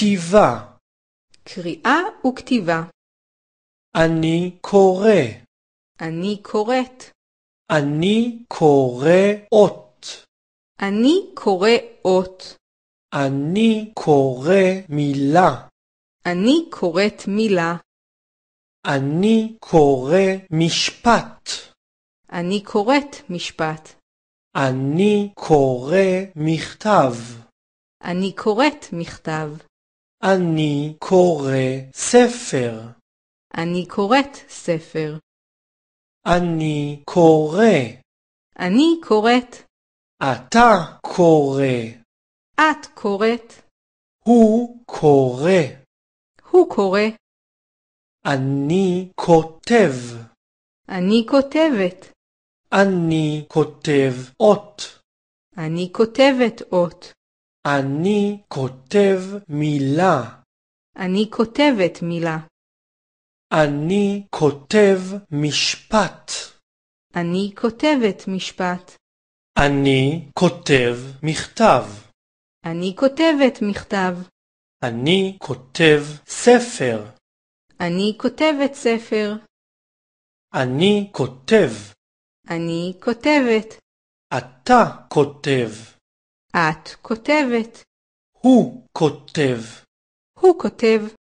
כתיבה קריאה וכתיבה. אני קורא. אני קוראת. אני קורא אות. אני קורא אות. אני קורא מילה. אני קוראת מילה. אני קורא משפט. אני קוראת משפט. אני קורא מכתב. אני קוראת מכתב. אני קורא ספר. אני קוראת ספר. אני קורא. אני קוראת. אתה קורא. את קוראת. הוא קורא. הוא קורא. אני כותב. אני כותבת. אני כותב אות. אני כותבת אות. אני כותב מילה. אני כותבת מילה. אני כותב משפט. אני כותבת משפט. אני כותב מכתב. אני כותבת מכתב. אני כותב ספר. אני כותבת ספר. אני כותב. אני כותבת. אתה כותב. את כותבת. הוא כותב. הוא כותב.